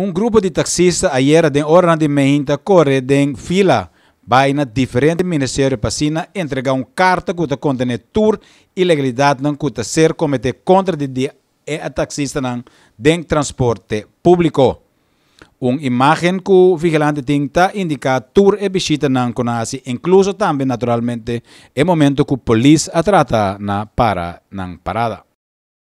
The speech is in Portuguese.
Um grupo de taxistas ayer de de ordenamento corre de fila. Vai na diferente ministério Passina entregar um carta que contém tur ilegalidade não que ser cometer contra de, e a taxista não de transporte público. Uma imagem que o vigilante tinta indica tur e visita não conhece, incluso também naturalmente é momento que a polícia a trata na para na parada.